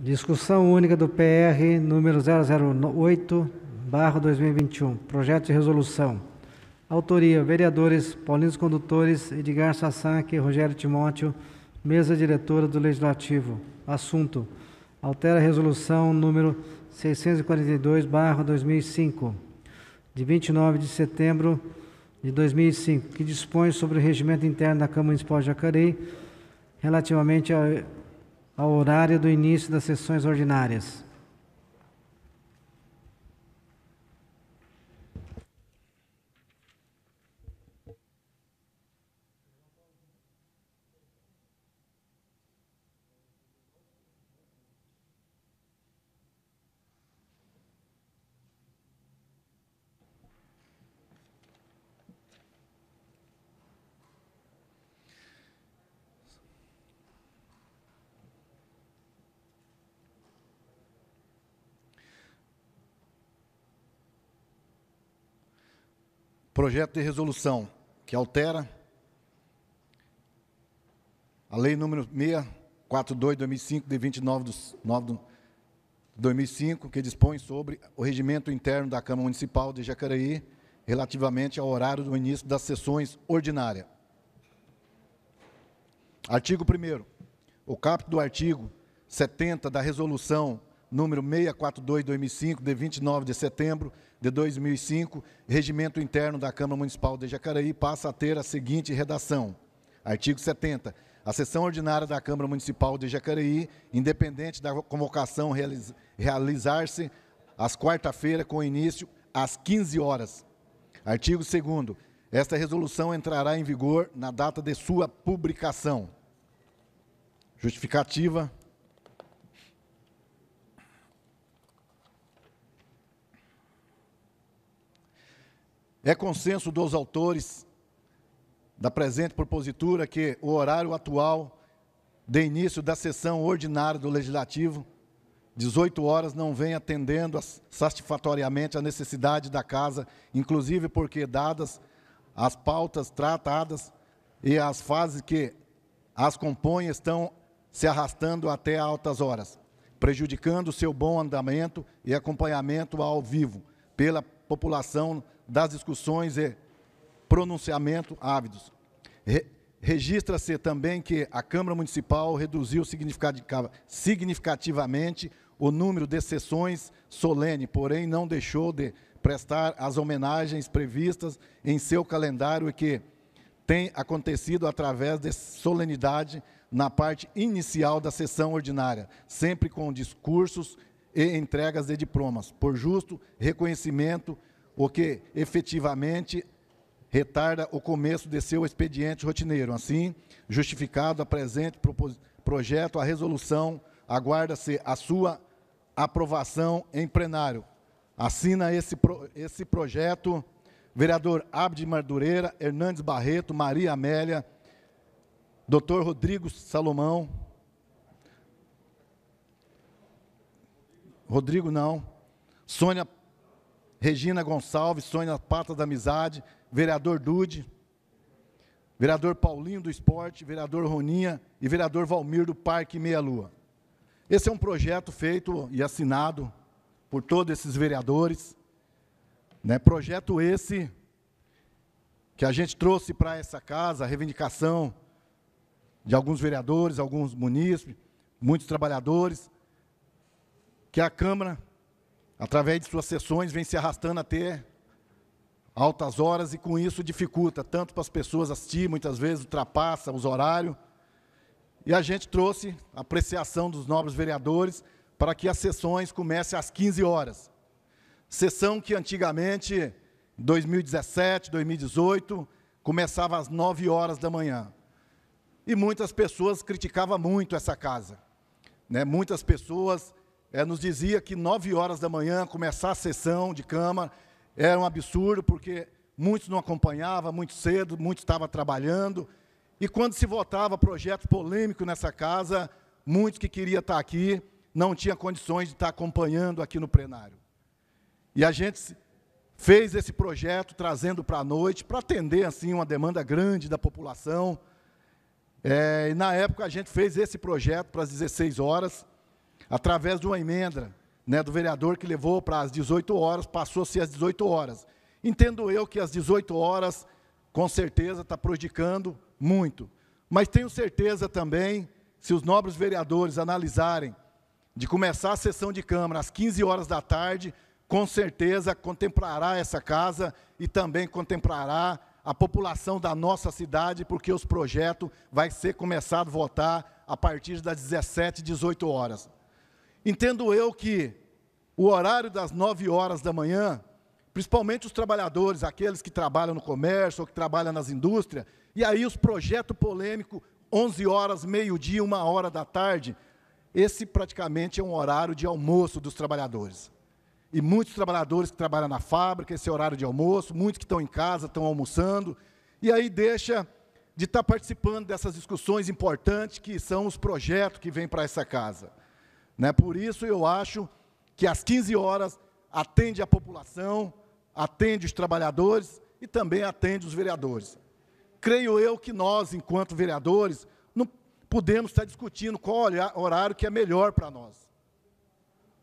Discussão única do PR número 008, barro 2021. Projeto de resolução. Autoria, vereadores, paulinos condutores, Edgar Sassanque e Rogério Timóteo, mesa diretora do Legislativo. Assunto, altera a resolução número 642, barro 2005, de 29 de setembro de 2005, que dispõe sobre o regimento interno da Câmara Municipal de Jacareí, relativamente ao ao horário do início das sessões ordinárias. projeto de resolução que altera a lei número 642 2005 de 29 de 2005, que dispõe sobre o regimento interno da Câmara Municipal de Jacareí relativamente ao horário do início das sessões ordinárias. Artigo 1 O caput do artigo 70 da resolução número 642-2005, de 29 de setembro de 2005, Regimento Interno da Câmara Municipal de Jacareí, passa a ter a seguinte redação. Artigo 70. A sessão ordinária da Câmara Municipal de Jacareí, independente da convocação, realizar-se às quarta-feira com início às 15 horas. Artigo 2 Esta resolução entrará em vigor na data de sua publicação. Justificativa. É consenso dos autores da presente propositura que o horário atual de início da sessão ordinária do Legislativo, 18 horas, não vem atendendo satisfatoriamente à necessidade da Casa, inclusive porque, dadas as pautas tratadas e as fases que as compõem, estão se arrastando até altas horas, prejudicando seu bom andamento e acompanhamento ao vivo pela população das discussões e pronunciamento ávidos. Re Registra-se também que a Câmara Municipal reduziu significativamente o número de sessões solene, porém não deixou de prestar as homenagens previstas em seu calendário e que tem acontecido através de solenidade na parte inicial da sessão ordinária, sempre com discursos e entregas de diplomas, por justo reconhecimento o que efetivamente retarda o começo de seu expediente rotineiro. Assim, justificado a presente projeto, a resolução aguarda-se a sua aprovação em plenário. Assina esse, pro, esse projeto, vereador Abdi Madureira, Hernandes Barreto, Maria Amélia, doutor Rodrigo Salomão, Rodrigo não, Sônia Regina Gonçalves, Sônia Pata da Amizade, vereador Dude, vereador Paulinho do Esporte, vereador Roninha e vereador Valmir do Parque Meia Lua. Esse é um projeto feito e assinado por todos esses vereadores. Né? Projeto esse que a gente trouxe para essa casa, a reivindicação de alguns vereadores, alguns munícipes, muitos trabalhadores, que a Câmara através de suas sessões, vem se arrastando até altas horas e com isso dificulta, tanto para as pessoas assistir, muitas vezes ultrapassa os horários. E a gente trouxe a apreciação dos nobres vereadores para que as sessões comecem às 15 horas. Sessão que antigamente, 2017, 2018, começava às 9 horas da manhã. E muitas pessoas criticavam muito essa casa. Né? Muitas pessoas é, nos dizia que nove horas da manhã começar a sessão de Câmara era um absurdo, porque muitos não acompanhavam muito cedo, muitos estavam trabalhando. E quando se votava projeto polêmico nessa casa, muitos que queriam estar aqui não tinham condições de estar acompanhando aqui no plenário. E a gente fez esse projeto trazendo para a noite, para atender assim uma demanda grande da população. É, e na época a gente fez esse projeto para as 16 horas através de uma emenda né, do vereador que levou para as 18 horas, passou a ser às 18 horas. Entendo eu que as 18 horas, com certeza, está prejudicando muito. Mas tenho certeza também, se os nobres vereadores analisarem de começar a sessão de Câmara às 15 horas da tarde, com certeza contemplará essa casa e também contemplará a população da nossa cidade, porque os projetos vai ser começado a votar a partir das 17, 18 horas. Entendo eu que o horário das 9 horas da manhã, principalmente os trabalhadores, aqueles que trabalham no comércio ou que trabalham nas indústrias, e aí os projetos polêmicos, 11 horas, meio-dia, uma hora da tarde, esse praticamente é um horário de almoço dos trabalhadores. E muitos trabalhadores que trabalham na fábrica, esse é horário de almoço, muitos que estão em casa, estão almoçando, e aí deixa de estar participando dessas discussões importantes que são os projetos que vêm para essa casa. Né? Por isso eu acho que às 15 horas atende a população, atende os trabalhadores e também atende os vereadores. Creio eu que nós, enquanto vereadores, não podemos estar discutindo qual horário que é melhor para nós.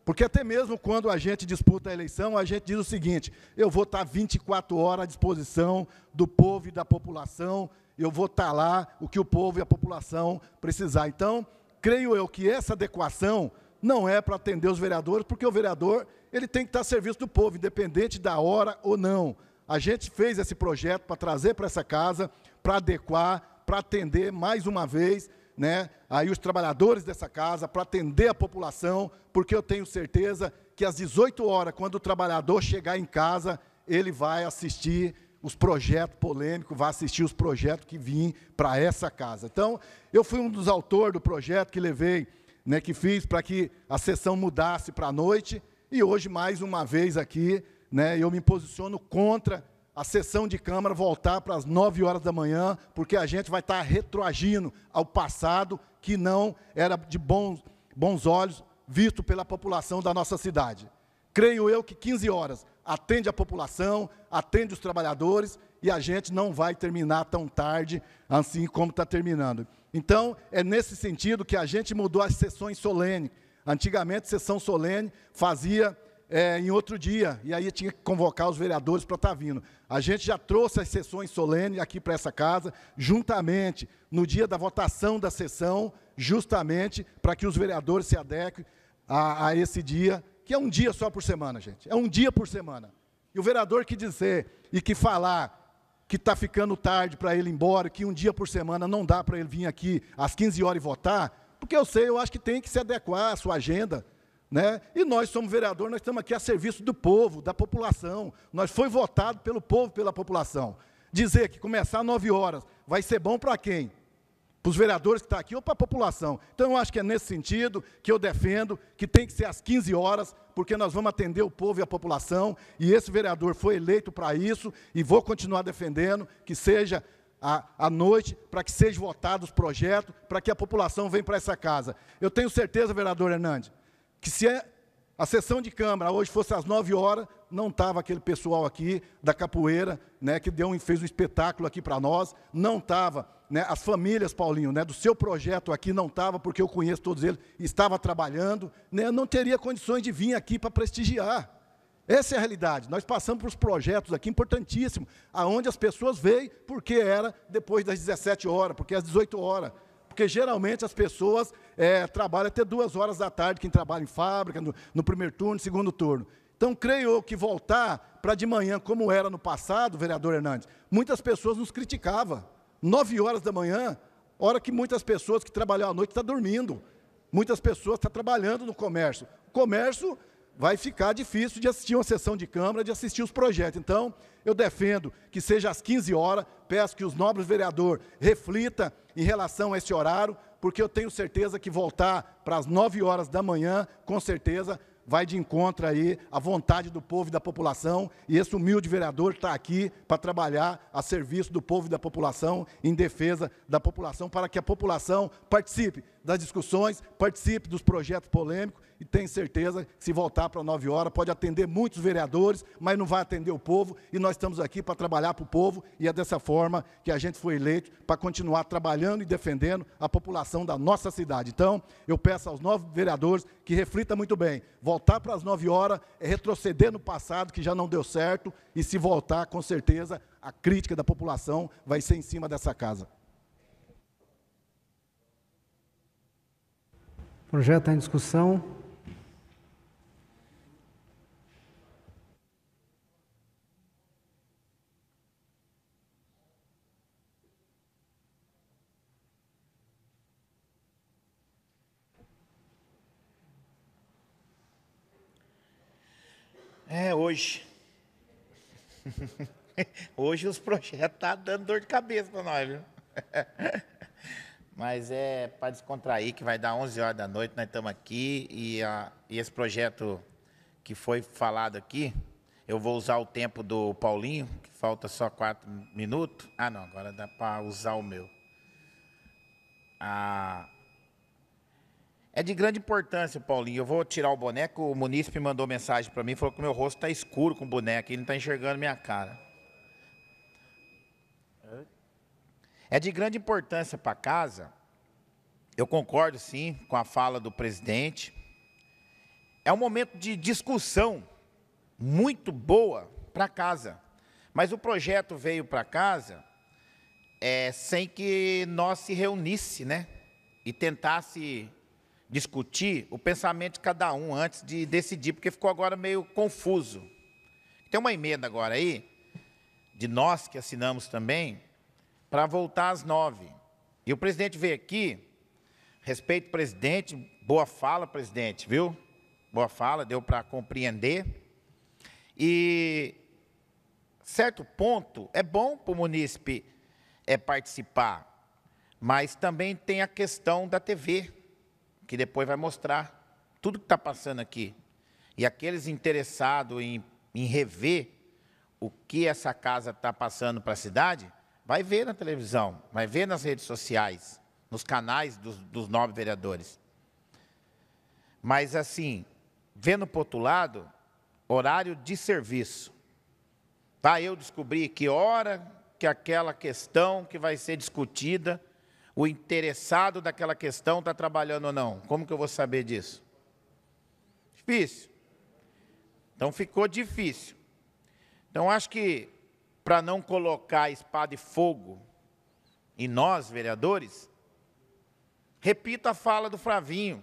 Porque até mesmo quando a gente disputa a eleição, a gente diz o seguinte, eu vou estar 24 horas à disposição do povo e da população, eu vou estar lá o que o povo e a população precisar. Então, creio eu que essa adequação não é para atender os vereadores, porque o vereador ele tem que estar a serviço do povo, independente da hora ou não. A gente fez esse projeto para trazer para essa casa, para adequar, para atender mais uma vez, né, aí os trabalhadores dessa casa, para atender a população, porque eu tenho certeza que às 18 horas, quando o trabalhador chegar em casa, ele vai assistir os projetos polêmicos, vai assistir os projetos que vim para essa casa. Então, eu fui um dos autores do projeto que levei né, que fiz para que a sessão mudasse para a noite, e hoje, mais uma vez aqui, né, eu me posiciono contra a sessão de Câmara voltar para as 9 horas da manhã, porque a gente vai estar tá retroagindo ao passado que não era de bons, bons olhos visto pela população da nossa cidade. Creio eu que 15 horas atende a população, atende os trabalhadores e a gente não vai terminar tão tarde assim como está terminando. Então, é nesse sentido que a gente mudou as sessões solene. Antigamente, sessão solene fazia é, em outro dia, e aí tinha que convocar os vereadores para estar tá vindo. A gente já trouxe as sessões solene aqui para essa casa, juntamente, no dia da votação da sessão, justamente para que os vereadores se adequem a, a, esse dia, que é um dia só por semana, gente. É um dia por semana. E o vereador que dizer e que falar que está ficando tarde para ele ir embora, que um dia por semana não dá para ele vir aqui às 15 horas e votar, porque eu sei, eu acho que tem que se adequar à sua agenda. Né? E nós somos vereador, nós estamos aqui a serviço do povo, da população. Nós foi votado pelo povo, pela população. Dizer que começar às 9 horas vai ser bom para quem? para os vereadores que estão tá aqui ou para a população. Então, eu acho que é nesse sentido que eu defendo que tem que ser às 15 horas, porque nós vamos atender o povo e a população, e esse vereador foi eleito para isso, e vou continuar defendendo que seja à, noite, para que sejam votados os projetos, para que a população venha para essa casa. Eu tenho certeza, vereador Hernandes, que se é, a sessão de Câmara hoje fosse às 9 horas, não estava aquele pessoal aqui da capoeira, né, que deu, fez um espetáculo aqui para nós, não estava né, as famílias, Paulinho, né, do seu projeto aqui não estava, porque eu conheço todos eles, estava trabalhando, né, não teria condições de vir aqui para prestigiar. Essa é a realidade. Nós passamos por projetos aqui importantíssimos, aonde as pessoas veem porque era depois das 17 horas, porque às 18 horas. Porque geralmente as pessoas é, trabalham até duas horas da tarde, quem trabalha em fábrica, no, no primeiro turno, segundo turno. Então, creio que voltar para de manhã, como era no passado, vereador Hernandes, muitas pessoas nos criticavam. 9 horas da manhã, hora que muitas pessoas que trabalham à noite estão tá dormindo. Muitas pessoas estão tá trabalhando no comércio. O comércio vai ficar difícil de assistir uma sessão de Câmara, de assistir os projetos. Então, eu defendo que seja às 15 horas, peço que os nobres vereadores reflita em relação a esse horário, porque eu tenho certeza que voltar para as 9 horas da manhã, com certeza, vai de encontro aí à vontade do povo e da população, e esse humilde vereador está aqui para trabalhar a serviço do povo e da população, em defesa da população, para que a população participe das discussões, participe dos projetos polêmicos e tenho certeza que se voltar para 9 horas pode atender muitos vereadores, mas não vai atender o povo e nós estamos aqui para trabalhar para o povo e é dessa forma que a gente foi eleito para continuar trabalhando e defendendo a população da nossa cidade. Então, eu peço aos novos vereadores que reflita muito bem. Voltar para as 9 horas é retroceder no passado que já não deu certo e se voltar, com certeza, a crítica da população vai ser em cima dessa casa. Projeto em discussão. É hoje. Hoje os projetos estão tá dando dor de cabeça para nós, viu? mas é para descontrair que vai dar 11 horas da noite, nós estamos aqui e, a, e esse projeto que foi falado aqui, eu vou usar o tempo do Paulinho, que falta só quatro minutos. Ah, não, agora dá para usar o meu. Ah, é de grande importância, Paulinho. Eu vou tirar o boneco. O munícipe mandou mensagem para mim, falou que meu rosto está escuro com o boneco, ele não está enxergando minha cara. É de grande importância para a casa. Eu concordo, sim, com a fala do presidente. É um momento de discussão muito boa para casa. Mas o projeto veio para casa é, sem que nós se reunisse, né? E tentasse discutir o pensamento de cada um antes de decidir, porque ficou agora meio confuso. Tem uma emenda agora aí, de nós que assinamos também, para voltar às nove. E o presidente veio aqui, respeito presidente, boa fala, presidente, viu? Boa fala, deu para compreender. E certo ponto é bom para o munícipe é, participar, mas também tem a questão da TV, que depois vai mostrar tudo que está passando aqui. E aqueles interessados em, em rever o que essa casa está passando para a cidade, Vai ver na televisão, vai ver nas redes sociais, nos canais dos, dos nove vereadores. Mas, assim, vendo o outro lado, horário de serviço. Tá, eu descobri que hora que aquela questão que vai ser discutida, o interessado daquela questão está trabalhando ou não. Como que eu vou saber disso? Difícil. Então, ficou difícil. Então, acho que para não colocar espada e fogo em nós, vereadores, repito a fala do Flavinho,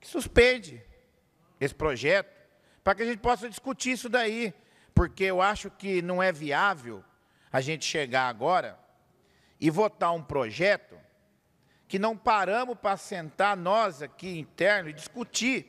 que suspende esse projeto, para que a gente possa discutir isso daí, porque eu acho que não é viável a gente chegar agora e votar um projeto que não paramos para sentar nós aqui interno e discutir.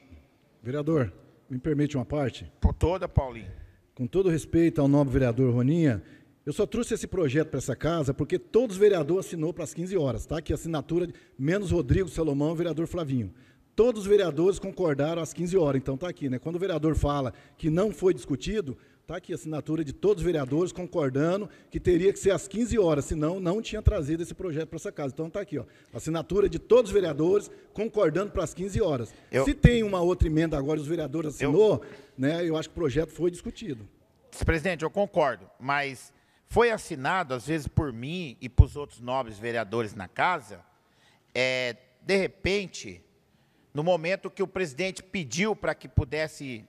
Vereador, me permite uma parte? Por toda, Paulinho com todo respeito ao nobre vereador Roninha, eu só trouxe esse projeto para essa casa porque todos os vereadores assinou para as 15 horas, tá? Que é assinatura, menos Rodrigo Salomão e vereador Flavinho. Todos os vereadores concordaram às 15 horas, então tá aqui, né? Quando o vereador fala que não foi discutido, Está aqui a assinatura de todos os vereadores concordando que teria que ser às 15 horas, senão não tinha trazido esse projeto para essa casa. Então está aqui, ó, assinatura de todos os vereadores concordando para as 15 horas. Eu, Se tem uma outra emenda agora, os vereadores assinou, eu, né, eu acho que o projeto foi discutido. Presidente, eu concordo, mas foi assinado, às vezes, por mim e para os outros nobres vereadores na casa, é, de repente, no momento que o presidente pediu para que pudesse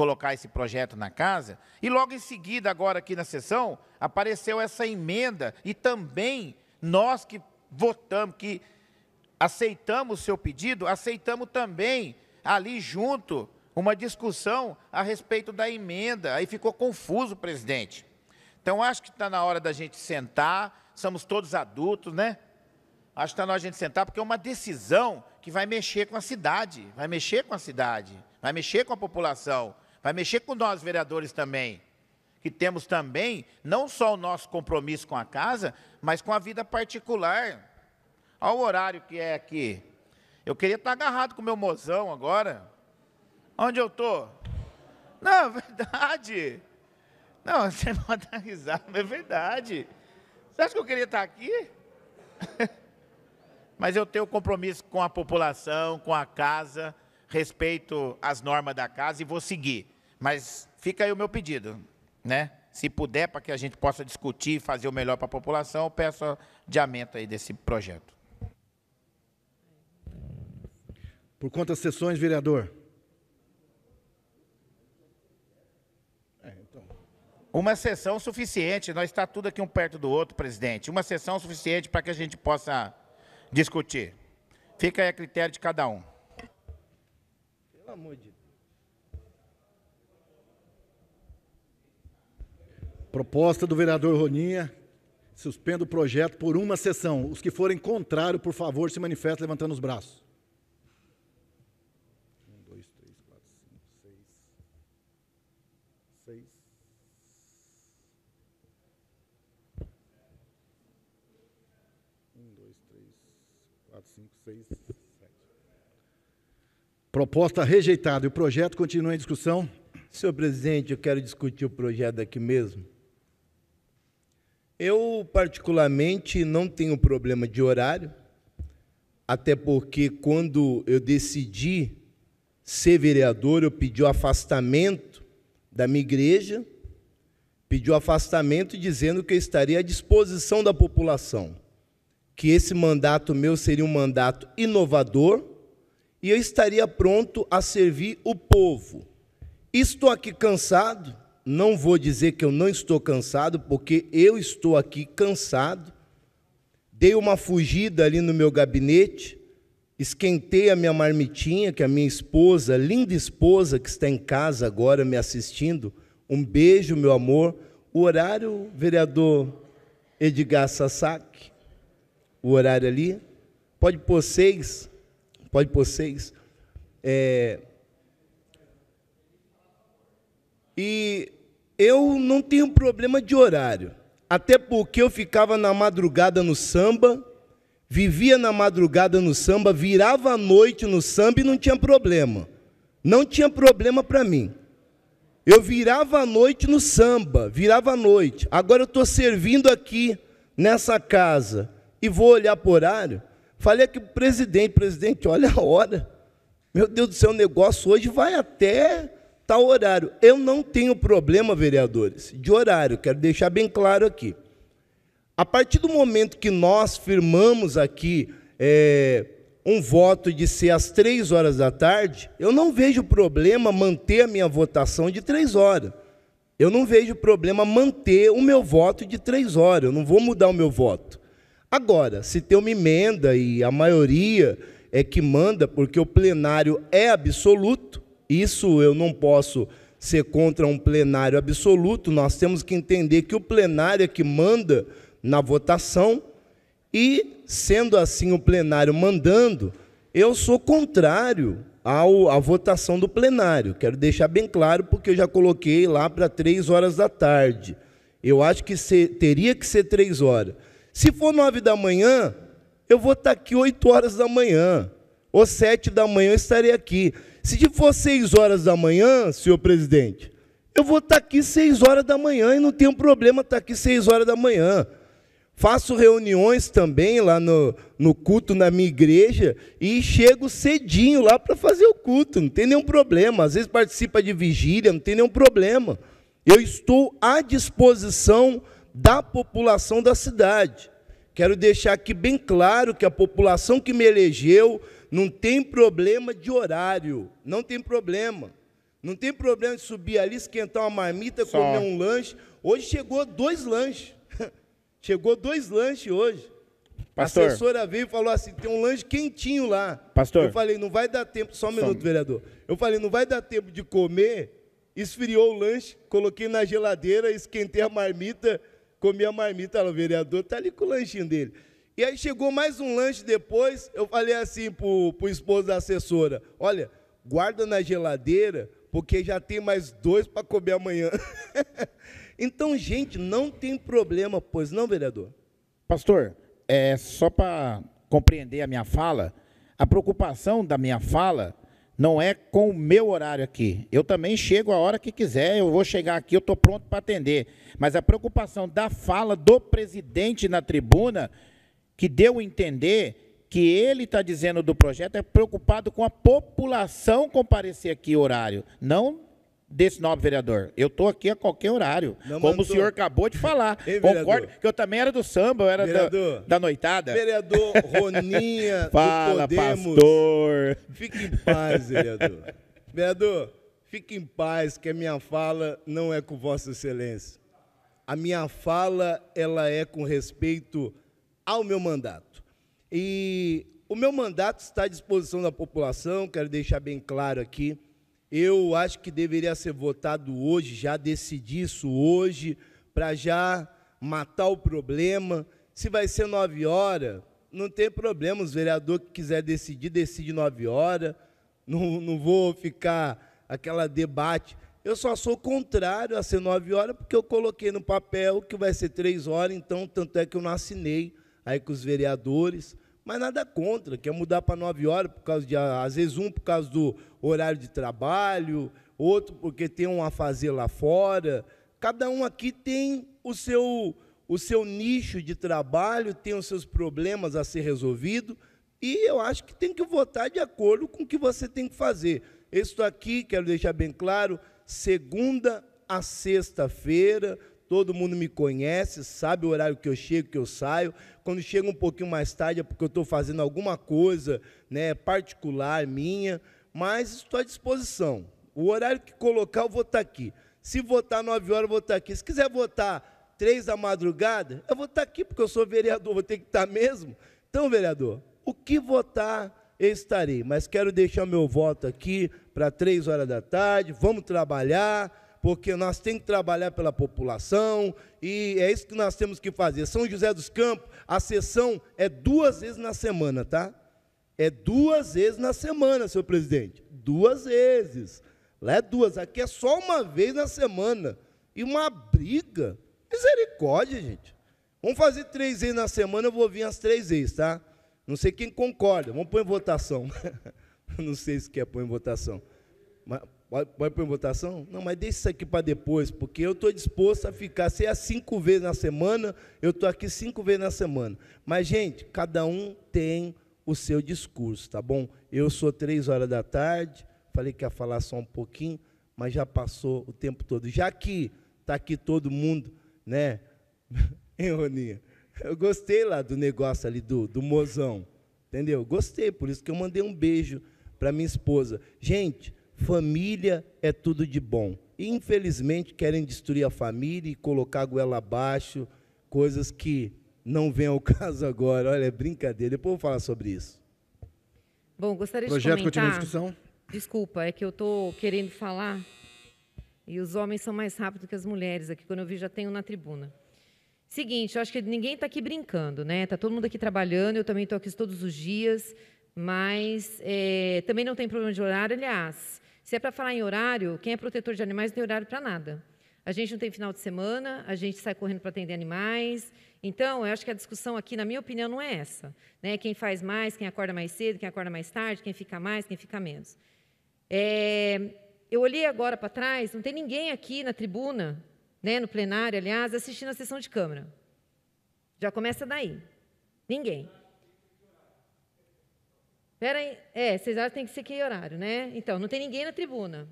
colocar esse projeto na casa, e logo em seguida, agora aqui na sessão, apareceu essa emenda, e também nós que votamos, que aceitamos o seu pedido, aceitamos também ali junto uma discussão a respeito da emenda. Aí ficou confuso, presidente. Então, acho que está na hora da gente sentar, somos todos adultos, né? Acho que está na hora da gente sentar, porque é uma decisão que vai mexer com a cidade, vai mexer com a cidade, vai mexer com a população. Vai mexer com nós, vereadores, também. Que temos também, não só o nosso compromisso com a casa, mas com a vida particular. Olha o horário que é aqui. Eu queria estar agarrado com o meu mozão agora. Onde eu estou? Não, é verdade. Não, você pode dar risada, mas é verdade. Você acha que eu queria estar aqui? mas eu tenho compromisso com a população, com a casa, respeito às normas da casa e vou seguir. Mas fica aí o meu pedido, né? Se puder, para que a gente possa discutir e fazer o melhor para a população, eu peço adiamento aí desse projeto. Por quantas sessões, vereador? É, então. Uma sessão suficiente, nós está tudo aqui um perto do outro, presidente. Uma sessão suficiente para que a gente possa discutir. Fica aí a critério de cada um. Pelo amor de Deus. Proposta do vereador Roninha. Suspendo o projeto por uma sessão. Os que forem contrário, por favor, se manifestem levantando os braços. Um, dois, três, quatro, cinco, seis. Seis. Um, dois, três, quatro, cinco, seis. Proposta rejeitada. O projeto continua em discussão. Senhor presidente, eu quero discutir o projeto aqui mesmo. Eu, particularmente, não tenho problema de horário, até porque quando eu decidi ser vereador, eu pedi o afastamento da minha igreja, pedi o afastamento dizendo que eu estaria à disposição da população, que esse mandato meu seria um mandato inovador, e eu estaria pronto a servir o povo. Estou aqui cansado, não vou dizer que eu não estou cansado, porque eu estou aqui cansado. Dei uma fugida ali no meu gabinete, esquentei a minha marmitinha, que é a minha esposa, linda esposa que está em casa agora me assistindo, um beijo, meu amor. O horário, vereador Edgar Sassac, o horário ali, pode pôr seis, Pode pôr seis. É... E eu não tenho problema de horário. Até porque eu ficava na madrugada no samba, vivia na madrugada no samba, virava a noite no samba e não tinha problema. Não tinha problema para mim. Eu virava a noite no samba, virava a noite. Agora eu estou servindo aqui nessa casa e vou olhar para o horário. Falei aqui para o presidente, presidente, olha a hora. Meu Deus do céu, o negócio hoje vai até tal horário. Eu não tenho problema, vereadores, de horário, quero deixar bem claro aqui. A partir do momento que nós firmamos aqui é, um voto de ser às três horas da tarde, eu não vejo problema manter a minha votação de três horas. Eu não vejo problema manter o meu voto de três horas. Eu não vou mudar o meu voto. Agora, se tem uma emenda e a maioria é que manda, porque o plenário é absoluto, isso eu não posso ser contra um plenário absoluto, nós temos que entender que o plenário é que manda na votação, e, sendo assim o plenário mandando, eu sou contrário ao, à votação do plenário. Quero deixar bem claro, porque eu já coloquei lá para três horas da tarde. Eu acho que ser, teria que ser três horas. Se for nove da manhã, eu vou estar tá aqui oito horas da manhã, ou sete da manhã eu estarei aqui. Se for seis horas da manhã, senhor presidente, eu vou estar tá aqui seis horas da manhã e não tem problema estar tá aqui seis horas da manhã. Faço reuniões também lá no, no culto na minha igreja e chego cedinho lá para fazer o culto, não tem nenhum problema. Às vezes participa de vigília, não tem nenhum problema. Eu estou à disposição da população da cidade. Quero deixar aqui bem claro que a população que me elegeu não tem problema de horário, não tem problema. Não tem problema de subir ali, esquentar uma marmita, Só. comer um lanche. Hoje chegou dois lanches. chegou dois lanches hoje. Pastor. A assessora veio e falou assim: tem um lanche quentinho lá. Pastor. Eu falei: não vai dar tempo. Só um minuto, vereador. Eu falei: não vai dar tempo de comer. Esfriou o lanche, coloquei na geladeira, esquentei a marmita comi a marmita lá, o vereador tá ali com o lanchinho dele. E aí chegou mais um lanche depois, eu falei assim para pro esposo da assessora, olha, guarda na geladeira, porque já tem mais dois para comer amanhã. então, gente, não tem problema, pois não, vereador? Pastor, é só para compreender a minha fala, a preocupação da minha fala não é com o meu horário aqui. Eu também chego a hora que quiser, eu vou chegar aqui, eu estou pronto para atender. Mas a preocupação da fala do presidente na tribuna, que deu a entender que ele está dizendo do projeto, é preocupado com a população comparecer aqui horário, não desse nobre vereador. Eu estou aqui a qualquer horário. Não como mandou. o senhor acabou de falar. Ei, Concordo, que eu também era do samba, eu era da, da, noitada. Vereador Roninha Fala, pastor. Fique em paz, vereador. vereador, fique em paz, que a minha fala não é com vossa excelência. A minha fala, ela é com respeito ao meu mandato. E o meu mandato está à disposição da população, quero deixar bem claro aqui, eu acho que deveria ser votado hoje, já decidir isso hoje, para já matar o problema. Se vai ser nove horas, não tem problema. Os vereadores que quiser decidir, decide nove horas. Não, não vou ficar aquela debate. Eu só sou contrário a ser nove horas, porque eu coloquei no papel que vai ser três horas, então tanto é que eu não assinei aí com os vereadores. Mas nada contra, quer mudar para 9 horas por causa de às vezes um por causa do horário de trabalho, outro porque tem um a fazer lá fora. Cada um aqui tem o seu o seu nicho de trabalho, tem os seus problemas a ser resolvido, e eu acho que tem que votar de acordo com o que você tem que fazer. Isso aqui, quero deixar bem claro, segunda a sexta-feira, todo mundo me conhece, sabe o horário que eu chego, que eu saio. Quando chega um pouquinho mais tarde é porque eu estou fazendo alguma coisa né, particular minha, mas estou à disposição. O horário que colocar, eu vou estar tá aqui. Se votar 9 horas, eu vou estar tá aqui. Se quiser votar 3 da madrugada, eu vou estar tá aqui, porque eu sou vereador, vou ter que estar mesmo. Então, vereador, o que votar, eu estarei. Mas quero deixar meu voto aqui para 3 horas da tarde. Vamos trabalhar porque nós temos que trabalhar pela população e é isso que nós temos que fazer. São José dos Campos, a sessão é duas vezes na semana, tá? É duas vezes na semana, senhor presidente. Duas vezes. Lá é duas, aqui é só uma vez na semana. E uma briga. Misericórdia, gente. Vamos fazer três vezes na semana, eu vou vir as três vezes, tá? Não sei quem concorda, vamos pôr em votação. Não sei se quer pôr em votação. Mas Vai para votação? Não, mas deixa isso aqui para depois, porque eu estou disposto a ficar, se é cinco vezes na semana, eu estou aqui cinco vezes na semana. Mas, gente, cada um tem o seu discurso, tá bom? Eu sou três horas da tarde, falei que ia falar só um pouquinho, mas já passou o tempo todo. Já que está aqui todo mundo, né? hein, Roninha? Eu gostei lá do negócio ali do, do mozão, entendeu? Gostei, por isso que eu mandei um beijo para minha esposa. Gente, família é tudo de bom. E, infelizmente, querem destruir a família e colocar a goela abaixo, coisas que não vem ao caso agora. Olha, é brincadeira. Depois eu vou falar sobre isso. Bom, gostaria Projeto de comentar... Projeto discussão. Desculpa, é que eu estou querendo falar e os homens são mais rápidos que as mulheres aqui. Quando eu vi, já tenho na tribuna. Seguinte, eu acho que ninguém está aqui brincando, né? Está todo mundo aqui trabalhando, eu também estou aqui todos os dias, mas é, também não tem problema de horário. Aliás, se é para falar em horário, quem é protetor de animais não tem horário para nada. A gente não tem final de semana, a gente sai correndo para atender animais. Então, eu acho que a discussão aqui, na minha opinião, não é essa. Né? Quem faz mais, quem acorda mais cedo, quem acorda mais tarde, quem fica mais, quem fica menos. É, eu olhei agora para trás, não tem ninguém aqui na tribuna, né, no plenário, aliás, assistindo a sessão de Câmara. Já começa daí. Ninguém aí. é, seis horas tem que ser que horário, né? Então, não tem ninguém na tribuna,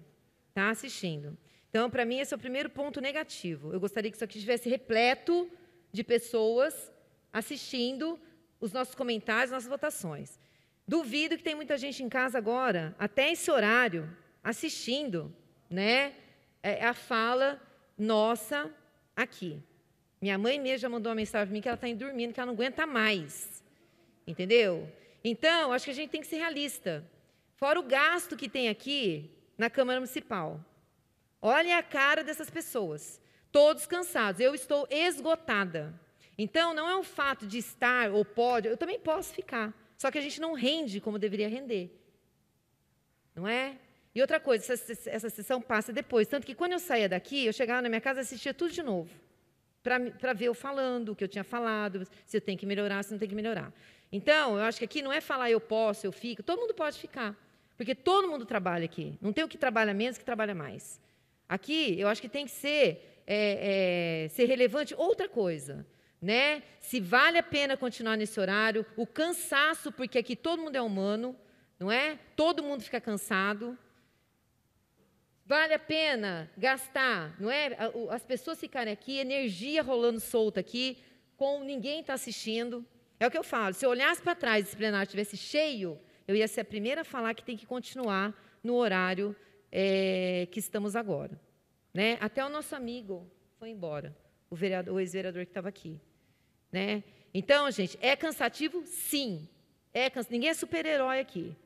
tá assistindo. Então, para mim, esse é o primeiro ponto negativo. Eu gostaria que isso aqui estivesse repleto de pessoas assistindo os nossos comentários, nossas votações. Duvido que tem muita gente em casa agora, até esse horário, assistindo, né? É, a fala nossa aqui. Minha mãe mesmo já mandou uma mensagem para mim que ela está dormindo, que ela não aguenta mais. Entendeu? Então, acho que a gente tem que ser realista. Fora o gasto que tem aqui na Câmara Municipal. Olha a cara dessas pessoas. Todos cansados. Eu estou esgotada. Então, não é um fato de estar ou pode. Eu também posso ficar. Só que a gente não rende como deveria render. Não é? E outra coisa, essa, essa sessão passa depois. Tanto que quando eu saía daqui, eu chegava na minha casa e assistia tudo de novo para ver eu falando, o que eu tinha falado, se eu tenho que melhorar, se não tem que melhorar. Então, eu acho que aqui não é falar eu posso, eu fico, todo mundo pode ficar, porque todo mundo trabalha aqui. Não tem o que trabalha menos que trabalha mais. Aqui, eu acho que tem que ser, é, é, ser relevante outra coisa. Né? Se vale a pena continuar nesse horário, o cansaço, porque aqui todo mundo é humano, não é? Todo mundo fica cansado, Vale a pena gastar, não é? As pessoas ficarem aqui, energia rolando solta aqui, com ninguém está assistindo. É o que eu falo. Se eu olhasse para trás e esse plenário estivesse cheio, eu ia ser a primeira a falar que tem que continuar no horário é, que estamos agora. Né? Até o nosso amigo foi embora, o, vereador, o ex-vereador que estava aqui. Né? Então, gente, é cansativo? Sim. É cansa... Ninguém é super-herói aqui.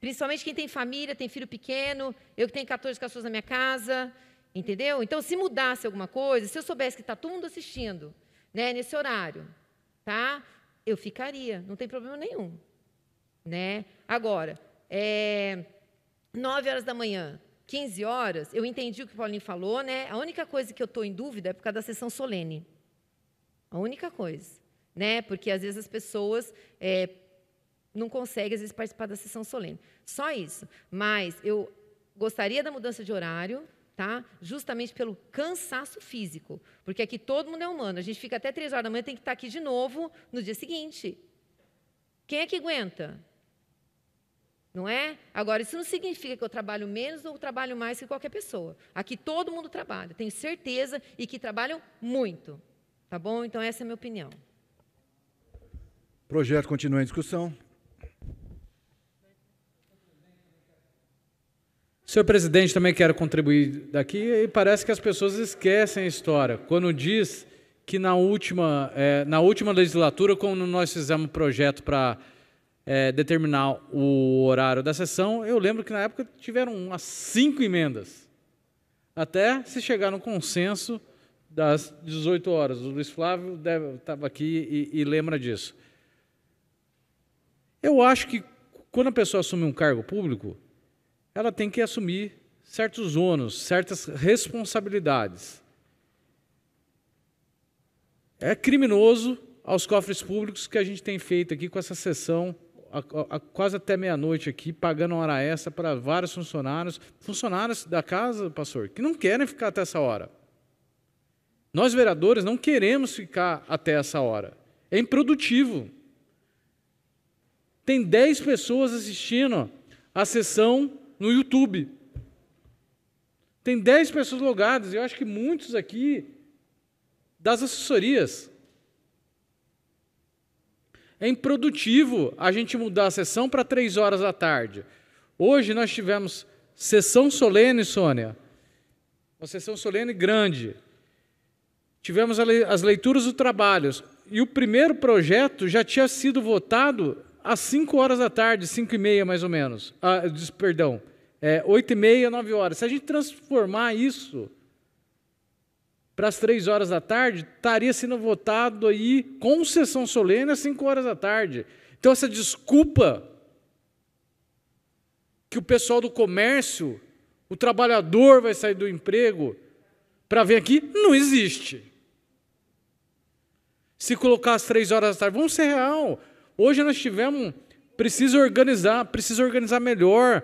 Principalmente quem tem família, tem filho pequeno, eu que tenho 14 pessoas na minha casa, entendeu? Então, se mudasse alguma coisa, se eu soubesse que está todo mundo assistindo, né, nesse horário, tá? Eu ficaria, não tem problema nenhum, né? Agora, é, 9 horas da manhã, 15 horas, eu entendi o que o Paulinho falou, né? A única coisa que eu estou em dúvida é por causa da sessão solene. A única coisa, né? Porque às vezes as pessoas é, não consegue, às vezes, participar da sessão solene. Só isso. Mas eu gostaria da mudança de horário, tá? Justamente pelo cansaço físico. Porque aqui todo mundo é humano. A gente fica até três horas da manhã tem que estar aqui de novo no dia seguinte. Quem é que aguenta? Não é? Agora, isso não significa que eu trabalho menos ou trabalho mais que qualquer pessoa. Aqui todo mundo trabalha, tenho certeza, e que trabalham muito. Tá bom? Então, essa é a minha opinião. Projeto continua em discussão. Senhor presidente, também quero contribuir daqui e parece que as pessoas esquecem a história. Quando diz que na última, é, na última legislatura, quando nós fizemos um projeto para é, determinar o horário da sessão, eu lembro que na época tiveram umas cinco emendas, até se chegar no consenso das 18 horas. O Luiz Flávio estava aqui e, e lembra disso. Eu acho que quando a pessoa assume um cargo público, ela tem que assumir certos ônus, certas responsabilidades. É criminoso aos cofres públicos que a gente tem feito aqui com essa sessão a, a, quase até meia-noite aqui, pagando hora extra para vários funcionários, funcionários da casa, pastor, que não querem ficar até essa hora. Nós, vereadores, não queremos ficar até essa hora. É improdutivo. Tem 10 pessoas assistindo a sessão no YouTube. Tem 10 pessoas logadas, e eu acho que muitos aqui das assessorias. É improdutivo a gente mudar a sessão para 3 horas da tarde. Hoje nós tivemos sessão solene, Sônia. Uma sessão solene grande. Tivemos as leituras do trabalhos E o primeiro projeto já tinha sido votado às 5 horas da tarde, 5 e meia mais ou menos. Ah, perdão, é, 8 e meia, 9 horas. Se a gente transformar isso para as 3 horas da tarde, estaria sendo votado aí com sessão solene às 5 horas da tarde. Então, essa desculpa que o pessoal do comércio, o trabalhador vai sair do emprego para vir aqui, não existe. Se colocar às 3 horas da tarde, vamos ser real. Hoje nós tivemos, precisa organizar, precisa organizar melhor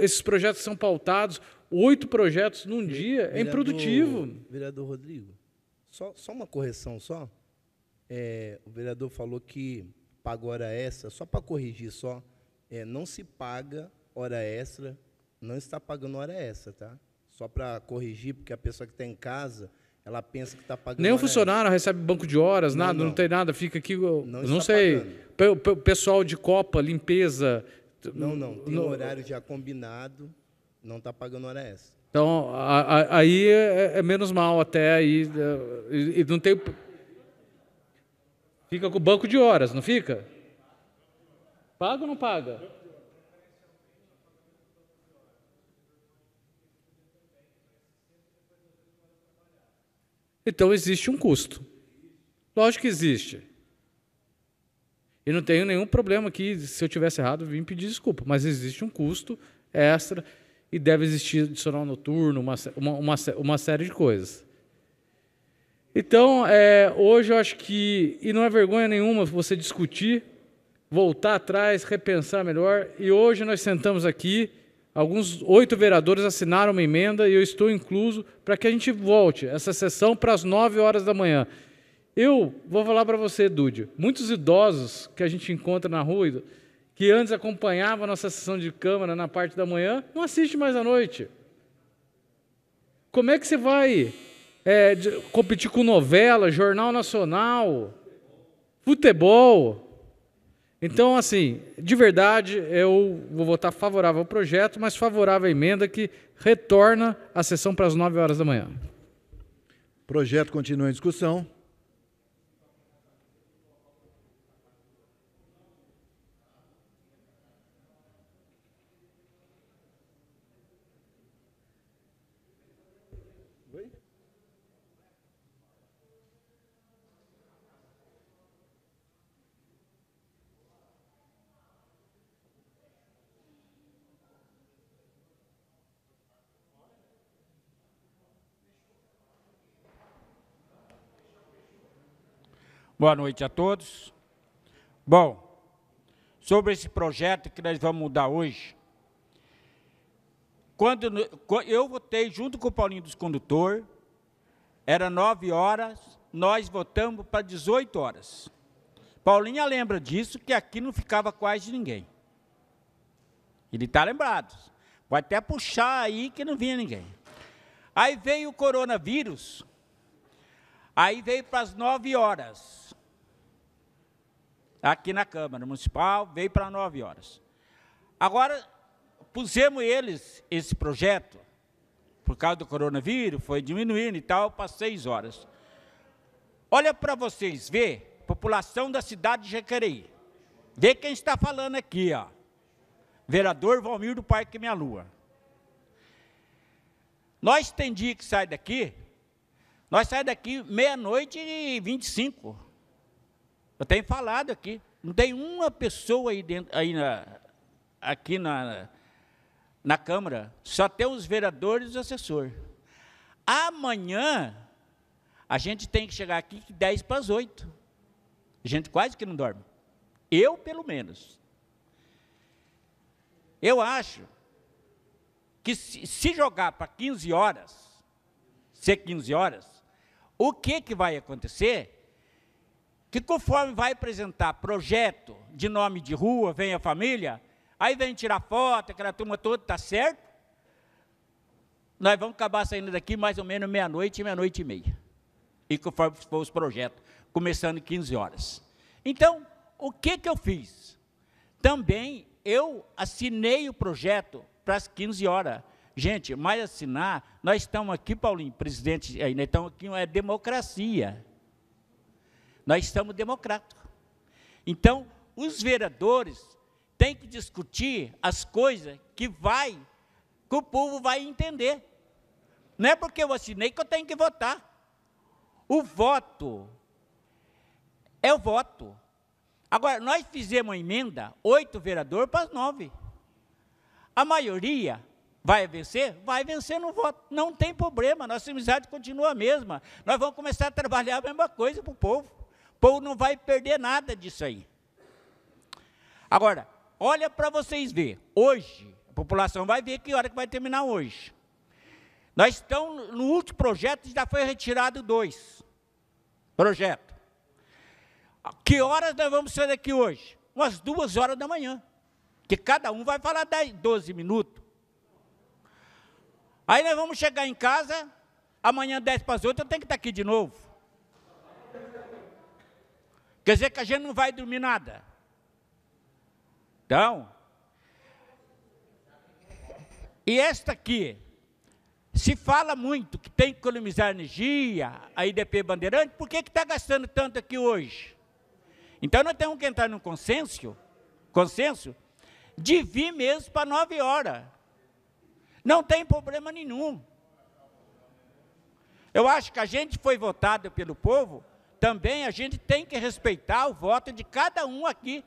esses projetos são pautados, oito projetos num dia, vereador, é improdutivo. Vereador Rodrigo, só, só uma correção só. É, o vereador falou que paga hora extra, só para corrigir só, é, não se paga hora extra, não está pagando hora extra, tá? Só para corrigir, porque a pessoa que está em casa, ela pensa que está pagando. Nenhum funcionário extra. recebe banco de horas, não, nada, não. não. tem nada, fica aqui. Não, não sei. o Pessoal de Copa, limpeza, não, não. Hum, tem não, um horário já combinado, não está pagando hora extra. Então, a, a, aí é, é, menos mal até, aí, é, e, e não tem... Fica com o banco de horas, não fica? Paga ou não paga? Então existe um custo. Lógico que existe. E não tenho nenhum problema aqui, se eu tivesse errado, vim pedir desculpa. Mas existe um custo extra e deve existir adicional noturno, uma, uma, uma, uma série de coisas. Então, é, hoje eu acho que, e não é vergonha nenhuma você discutir, voltar atrás, repensar melhor. E hoje nós sentamos aqui, alguns oito vereadores assinaram uma emenda e eu estou incluso para que a gente volte essa sessão para as nove horas da manhã. Eu vou falar para você, Dúdio, muitos idosos que a gente encontra na rua, que antes acompanhava a nossa sessão de câmara na parte da manhã, não assiste mais à noite. Como é que você vai é, competir com novela, jornal nacional, futebol? Então, assim, de verdade, eu vou votar favorável ao projeto, mas favorável à emenda que retorna a sessão para as 9 horas da manhã. Projeto continua em discussão. Boa noite a todos. Bom, sobre esse projeto que nós vamos mudar hoje, quando eu votei junto com o Paulinho dos Condutores, era 9 horas, nós votamos para 18 horas. Paulinha lembra disso, que aqui não ficava quase ninguém. Ele está lembrado. vai até puxar aí que não vinha ninguém. Aí veio o coronavírus, aí veio para as 9 horas aqui na Câmara Municipal, veio para nove horas. Agora, pusemos eles, esse projeto, por causa do coronavírus, foi diminuindo e tal, para seis horas. Olha para vocês ver, população da cidade de Jacareí. Vê quem está falando aqui, ó. Vereador Valmir do Parque Minha Lua. Nós tem dia que sai daqui, nós sai daqui meia-noite e 25. Eu tenho falado aqui. Não tem uma pessoa aí dentro, aí na, aqui na, na Câmara. Só tem os vereadores e o assessor. Amanhã, a gente tem que chegar aqui 10 para as 8. A gente quase que não dorme. Eu, pelo menos. Eu acho que se, se jogar para 15 horas, ser 15 horas, o que, que vai acontecer que conforme vai apresentar projeto de nome de rua, vem a família, aí vem tirar foto, aquela turma toda, está certo? Nós vamos acabar saindo daqui mais ou menos meia-noite, meia-noite e meia. E conforme for os projetos, começando 15 horas. Então, o que, que eu fiz? Também eu assinei o projeto para as 15 horas. Gente, mais assinar, nós estamos aqui, Paulinho, presidente, Então nós estamos aqui, é democracia. Nós estamos democráticos. Então, os vereadores têm que discutir as coisas que vai, que o povo vai entender. Não é porque eu assinei que eu tenho que votar. O voto é o voto. Agora, nós fizemos uma emenda, oito vereadores para nove. A maioria vai vencer? Vai vencer no voto. Não tem problema, nossa amizade continua a mesma. Nós vamos começar a trabalhar a mesma coisa para o povo povo não vai perder nada disso aí. Agora, olha para vocês ver. Hoje, a população vai ver que hora que vai terminar hoje. Nós estamos no último projeto, já foi retirado dois projetos. Que horas nós vamos sair daqui hoje? Umas duas horas da manhã. Que cada um vai falar 10, 12 minutos. Aí nós vamos chegar em casa, amanhã 10 para as 8, eu tenho que estar tá aqui de novo. Quer dizer que a gente não vai dormir nada. Então, e esta aqui, se fala muito que tem que economizar energia, a IDP Bandeirante, por que está gastando tanto aqui hoje? Então nós temos que entrar num consenso, consenso de vir mesmo para nove horas. Não tem problema nenhum. Eu acho que a gente foi votado pelo povo também a gente tem que respeitar o voto de cada um aqui.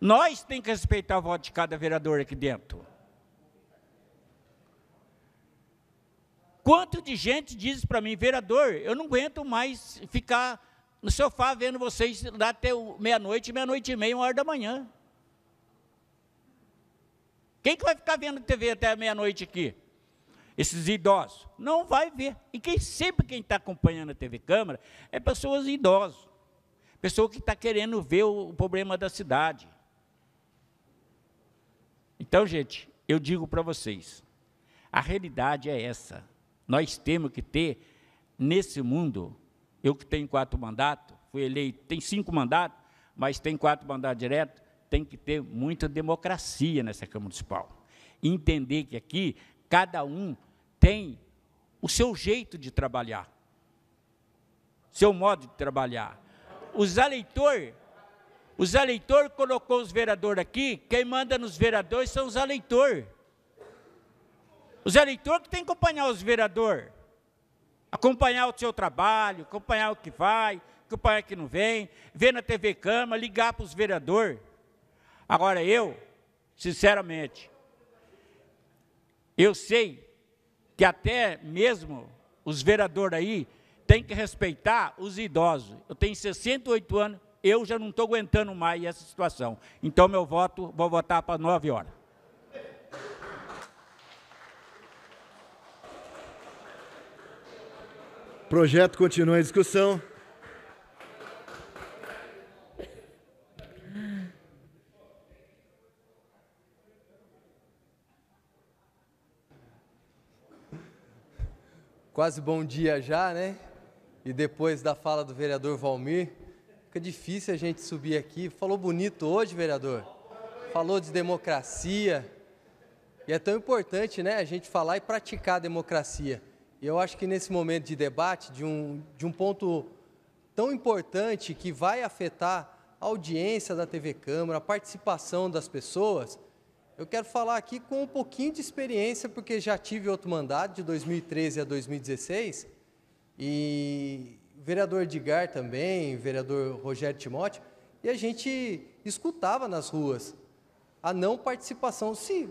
Nós tem que respeitar o voto de cada vereador aqui dentro. Quanto de gente diz para mim, vereador, eu não aguento mais ficar no sofá vendo vocês lá até meia-noite, meia-noite e meia, uma hora da manhã. Quem que vai ficar vendo TV até meia-noite aqui? esses idosos. Não vai ver. E quem, sempre quem está acompanhando a TV Câmara é pessoas idosas. Pessoa que está querendo ver o, o problema da cidade. Então, gente, eu digo para vocês, a realidade é essa. Nós temos que ter, nesse mundo, eu que tenho quatro mandatos, fui eleito, tem cinco mandatos, mas tem quatro mandatos direto, tem que ter muita democracia nessa Câmara Municipal. Entender que aqui cada um tem o seu jeito de trabalhar, seu modo de trabalhar. Os eleitor, os eleitor colocou os vereadores aqui, quem manda nos vereadores são os eleitor. Os eleitor que tem que acompanhar os vereadores, acompanhar o seu trabalho, acompanhar o que vai, acompanhar o que não vem, ver na TV Câmara, ligar para os vereadores. Agora eu, sinceramente, eu sei que até mesmo os vereadores aí têm que respeitar os idosos. Eu tenho 68 anos, eu já não estou aguentando mais essa situação. Então, meu voto, vou votar para 9 horas. projeto continua em discussão. quase bom dia já, né? E depois da fala do vereador Valmir, fica difícil a gente subir aqui. Falou bonito hoje, vereador. Falou de democracia. E é tão importante, né, a gente falar e praticar a democracia. E eu acho que nesse momento de debate, de um, de um ponto tão importante que vai afetar a audiência da TV Câmara, a participação das pessoas, eu quero falar aqui com um pouquinho de experiência, porque já tive outro mandato, de 2013 a 2016, e vereador Edgar também, vereador Rogério Timóteo, e a gente escutava nas ruas a não participação. Se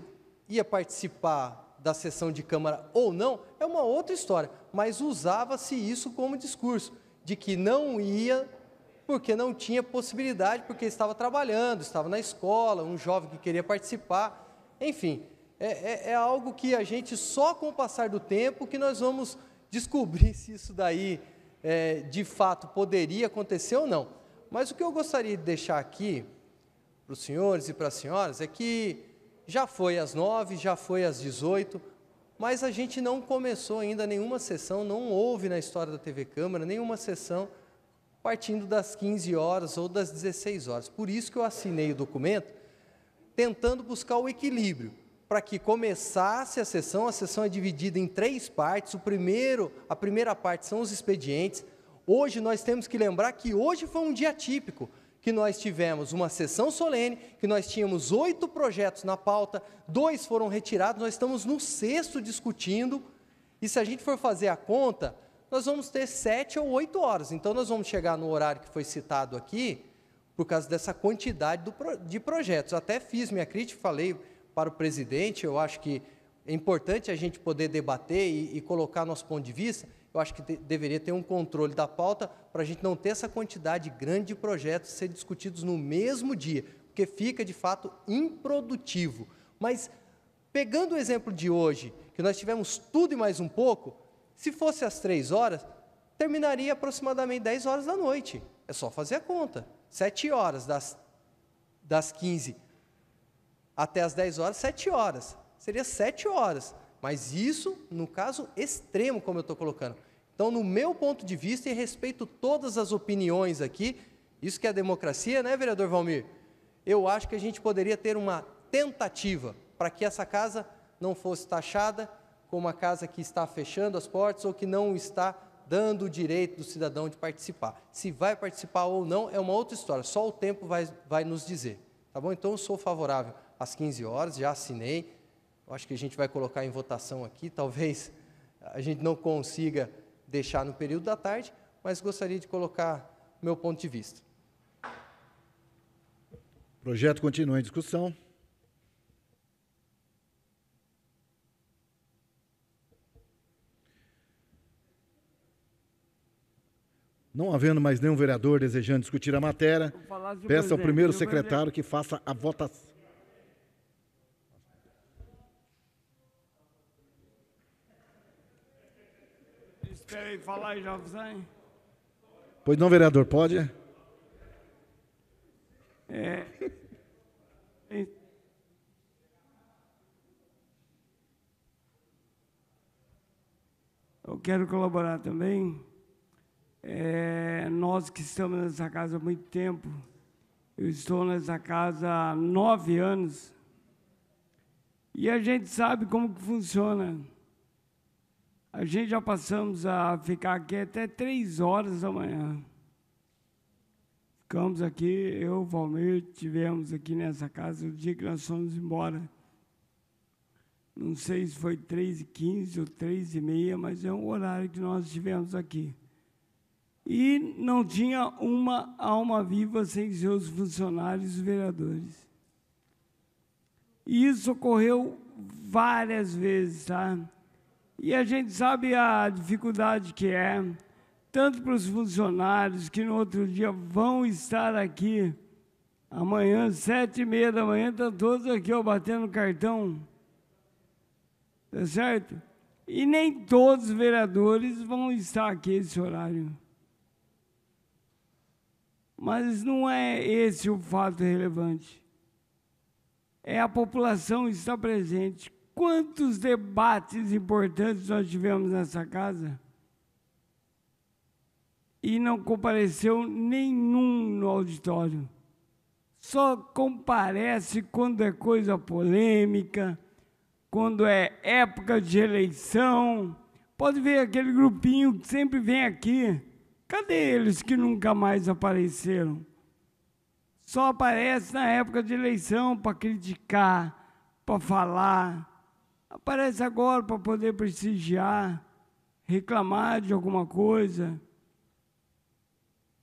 ia participar da sessão de Câmara ou não, é uma outra história, mas usava-se isso como discurso, de que não ia porque não tinha possibilidade, porque estava trabalhando, estava na escola, um jovem que queria participar, enfim, é, é, é algo que a gente só com o passar do tempo que nós vamos descobrir se isso daí é, de fato poderia acontecer ou não. Mas o que eu gostaria de deixar aqui para os senhores e para as senhoras é que já foi às nove, já foi às dezoito, mas a gente não começou ainda nenhuma sessão, não houve na história da TV Câmara nenhuma sessão partindo das 15 horas ou das 16 horas. Por isso que eu assinei o documento, tentando buscar o equilíbrio, para que começasse a sessão, a sessão é dividida em três partes. O primeiro, a primeira parte são os expedientes. Hoje nós temos que lembrar que hoje foi um dia típico, que nós tivemos uma sessão solene, que nós tínhamos oito projetos na pauta, dois foram retirados, nós estamos no sexto discutindo. E se a gente for fazer a conta, nós vamos ter sete ou oito horas. Então, nós vamos chegar no horário que foi citado aqui, por causa dessa quantidade de projetos. até fiz minha crítica, falei para o presidente, eu acho que é importante a gente poder debater e, e colocar nosso ponto de vista. Eu acho que deveria ter um controle da pauta para a gente não ter essa quantidade grande de projetos ser discutidos no mesmo dia, porque fica de fato improdutivo. Mas pegando o exemplo de hoje, que nós tivemos tudo e mais um pouco, se fosse às três horas, terminaria aproximadamente 10 horas da noite. É só fazer a conta. 7 horas, das, das 15 até as 10 horas, 7 horas. Seria 7 horas. Mas isso no caso extremo, como eu estou colocando. Então, no meu ponto de vista, e respeito todas as opiniões aqui, isso que é democracia, né, vereador Valmir? Eu acho que a gente poderia ter uma tentativa para que essa casa não fosse taxada com uma casa que está fechando as portas ou que não está dando o direito do cidadão de participar. Se vai participar ou não é uma outra história, só o tempo vai, vai nos dizer. Tá bom? Então eu sou favorável às 15 horas, já assinei. Eu acho que a gente vai colocar em votação aqui, talvez a gente não consiga deixar no período da tarde, mas gostaria de colocar meu ponto de vista. O projeto continua em discussão. Não havendo mais nenhum vereador desejando discutir a matéria, peço ao primeiro secretário que faça a votação. Querem falar e já avisei? Pois não, vereador, pode? É. Eu quero colaborar também é, nós que estamos nessa casa há muito tempo, eu estou nessa casa há nove anos, e a gente sabe como que funciona. A gente já passamos a ficar aqui até três horas da manhã. Ficamos aqui, eu, Valmir, tivemos aqui nessa casa o dia que nós fomos embora. Não sei se foi 3h15 ou 3h30, mas é um horário que nós tivemos aqui e não tinha uma alma viva sem seus funcionários e vereadores. E isso ocorreu várias vezes, tá? E a gente sabe a dificuldade que é, tanto para os funcionários que no outro dia vão estar aqui, amanhã, sete e meia da manhã, estão todos aqui ó, batendo cartão, tá certo? E nem todos os vereadores vão estar aqui nesse horário. Mas não é esse o fato relevante. É a população estar presente. Quantos debates importantes nós tivemos nessa casa? E não compareceu nenhum no auditório. Só comparece quando é coisa polêmica, quando é época de eleição. Pode ver aquele grupinho que sempre vem aqui Cadê eles que nunca mais apareceram? Só aparece na época de eleição para criticar, para falar. Aparece agora para poder prestigiar, reclamar de alguma coisa.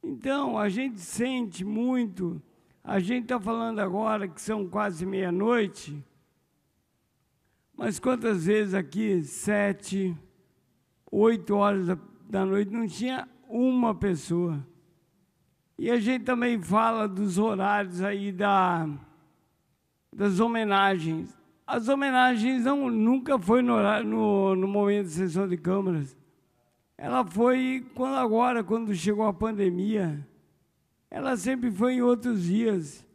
Então, a gente sente muito. A gente está falando agora que são quase meia-noite. Mas quantas vezes aqui, sete, oito horas da, da noite, não tinha uma pessoa. E a gente também fala dos horários aí da, das homenagens. As homenagens não, nunca foi no, horário, no, no momento de sessão de câmaras. Ela foi quando agora, quando chegou a pandemia. Ela sempre foi em outros dias.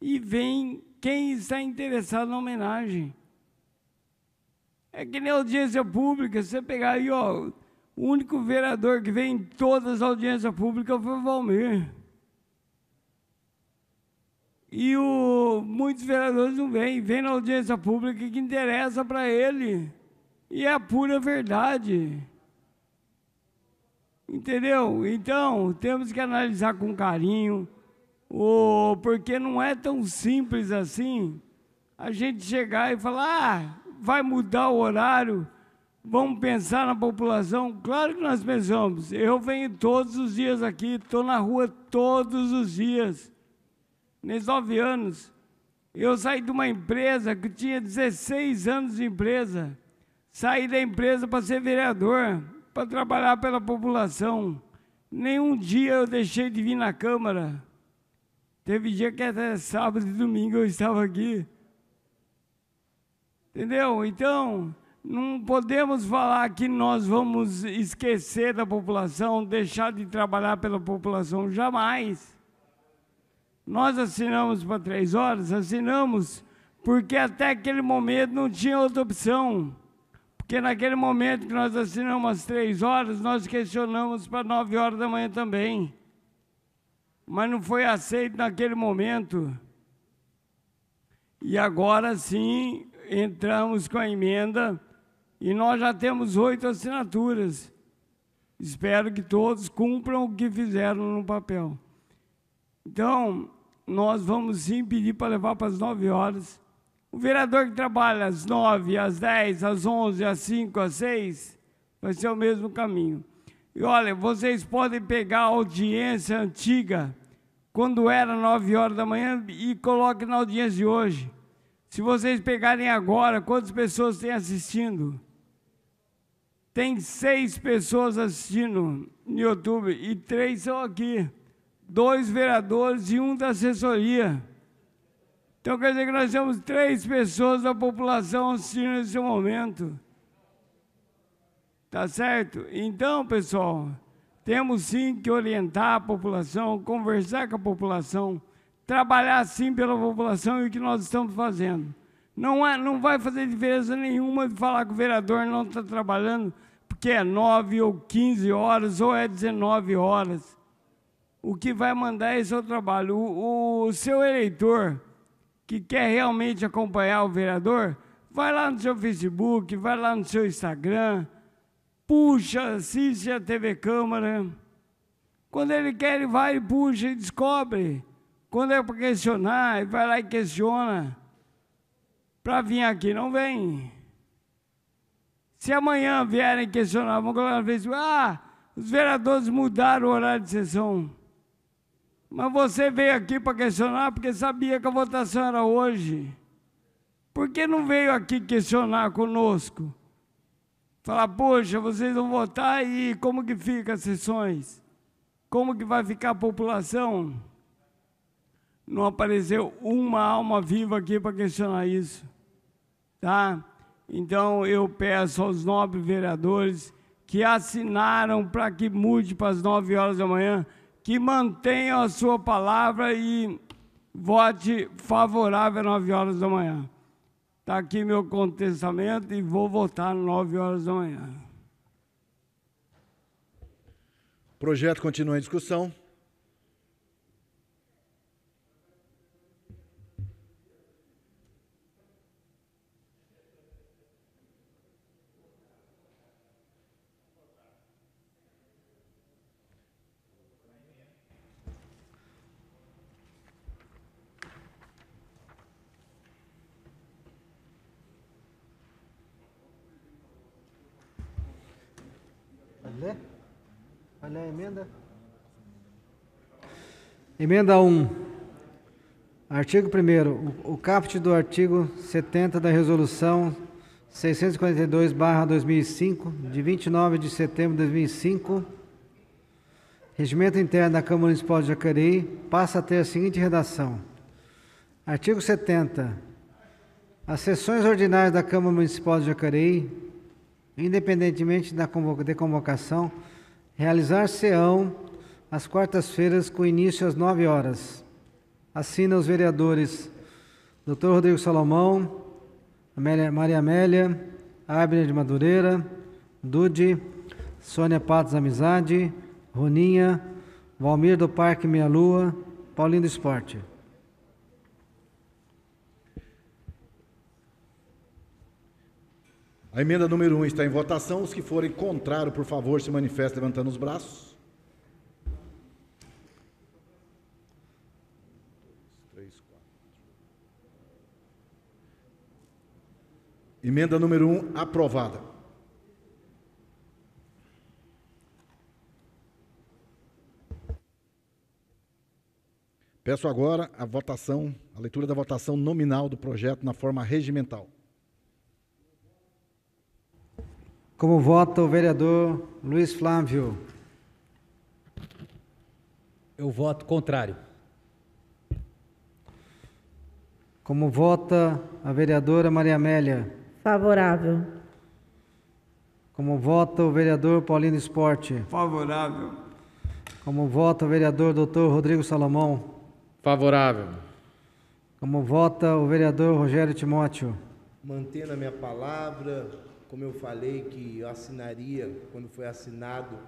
E vem quem está interessado na homenagem. É que nem audiência pública, você pegar aí, ó, o único vereador que veio em todas as audiências públicas foi o Valmir. E o, muitos vereadores não vêm, vêm na audiência pública que interessa para ele. E é a pura verdade. Entendeu? Então, temos que analisar com carinho, o, porque não é tão simples assim a gente chegar e falar, ah, vai mudar o horário Vamos pensar na população? Claro que nós pensamos. Eu venho todos os dias aqui, estou na rua todos os dias. Nesses nove anos, eu saí de uma empresa que tinha 16 anos de empresa. Saí da empresa para ser vereador, para trabalhar pela população. Nenhum dia eu deixei de vir na Câmara. Teve dia que até sábado e domingo eu estava aqui. Entendeu? Então, não podemos falar que nós vamos esquecer da população, deixar de trabalhar pela população, jamais. Nós assinamos para três horas, assinamos porque até aquele momento não tinha outra opção. Porque naquele momento que nós assinamos às três horas, nós questionamos para nove horas da manhã também. Mas não foi aceito naquele momento. E agora sim entramos com a emenda e nós já temos oito assinaturas. Espero que todos cumpram o que fizeram no papel. Então, nós vamos sim pedir para levar para as nove horas. O vereador que trabalha às nove, às dez, às onze, às cinco, às seis vai ser o mesmo caminho. E olha, vocês podem pegar a audiência antiga, quando era nove horas da manhã, e coloque na audiência de hoje. Se vocês pegarem agora, quantas pessoas têm assistindo? Tem seis pessoas assistindo no YouTube e três são aqui. Dois vereadores e um da assessoria. Então quer dizer que nós temos três pessoas da população assistindo nesse momento. Tá certo? Então, pessoal, temos sim que orientar a população, conversar com a população, trabalhar sim pela população e o que nós estamos fazendo. Não, há, não vai fazer diferença nenhuma de falar que o vereador não está trabalhando, porque é 9 ou 15 horas ou é 19 horas. O que vai mandar é seu trabalho. O, o seu eleitor que quer realmente acompanhar o vereador, vai lá no seu Facebook, vai lá no seu Instagram, puxa, assiste a TV Câmara. Quando ele quer, ele vai e puxa e descobre. Quando é para questionar, ele vai lá e questiona para vir aqui, não vem. Se amanhã vierem questionar, vão colocar na Facebook, ah, os vereadores mudaram o horário de sessão. Mas você veio aqui para questionar porque sabia que a votação era hoje. Por que não veio aqui questionar conosco? Falar, poxa, vocês vão votar e como que fica as sessões? Como que vai ficar a população? não apareceu uma alma viva aqui para questionar isso, tá? Então eu peço aos nove vereadores que assinaram para que mude para as nove horas da manhã, que mantenham a sua palavra e vote favorável às nove horas da manhã. Está aqui meu contestamento e vou votar às nove horas da manhã. O projeto continua em discussão. emenda? Emenda 1. Artigo 1 o, caput do artigo 70 da resolução 642/2005 de 29 de setembro de 2005, Regimento Interno da Câmara Municipal de Jacareí, passa a ter a seguinte redação: Artigo 70. As sessões ordinárias da Câmara Municipal de Jacareí, independentemente da convocação, realizar-se-ão às quartas-feiras com início às 9 horas. Assina os vereadores Dr. Rodrigo Salomão, Amélia, Maria Amélia, Abner de Madureira, Dude, Sônia Patos Amizade, Roninha, Valmir do Parque Meia Lua, Paulinho do Esporte. A emenda número 1 está em votação. Os que forem contrário, por favor, se manifestem levantando os braços. Emenda número 1 aprovada. Peço agora a votação, a leitura da votação nominal do projeto na forma regimental. Como vota o vereador Luiz Flávio? Eu voto contrário. Como vota a vereadora Maria Amélia? Favorável. Como vota o vereador Paulino Esporte? Favorável. Como vota o vereador doutor Rodrigo Salomão? Favorável. Como vota o vereador Rogério Timóteo? Mantendo a minha palavra, como eu falei que eu assinaria, quando foi assinado,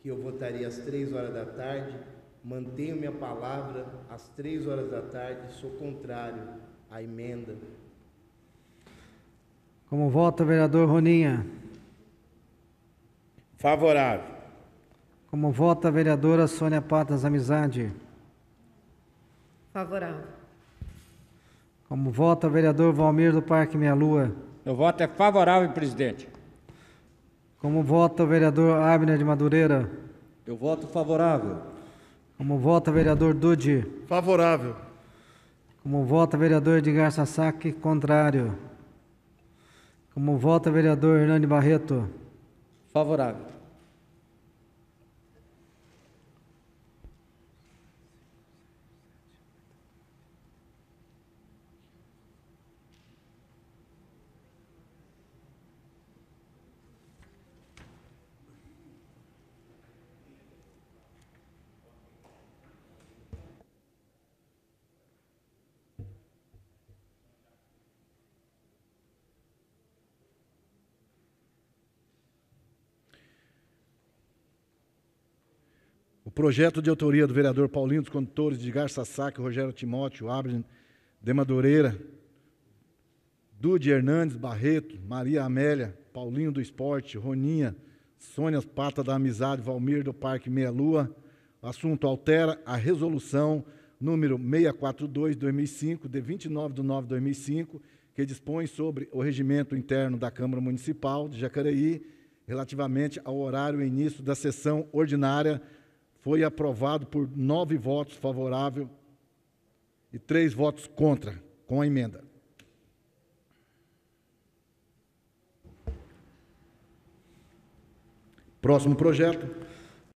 que eu votaria às três horas da tarde, mantenho minha palavra às três horas da tarde, sou contrário à emenda. Como vota, vereador Roninha? Favorável. Como vota vereadora Sônia Patas Amizade? Favorável. Como vota vereador Valmir do Parque Meia Lua? Meu voto é favorável, presidente. Como vota o vereador Abner de Madureira? Eu voto favorável. Como vota o vereador Dudi? Favorável. Como vota o vereador Edgar Sasaki? Contrário. Como vota o vereador Hernani Barreto? Favorável. projeto de autoria do vereador Paulinho dos Condutores de Garça Saque, Rogério Timóteo, Abrin, de Madureira, Dude Hernandes Barreto, Maria Amélia, Paulinho do Esporte, Roninha, Sônia Pata da Amizade, Valmir do Parque Meia Lua. Assunto altera a resolução número 642-2005, de 29 de 9 de 2005, que dispõe sobre o regimento interno da Câmara Municipal de Jacareí, relativamente ao horário e início da sessão ordinária foi aprovado por nove votos favoráveis e três votos contra, com a emenda. Próximo projeto.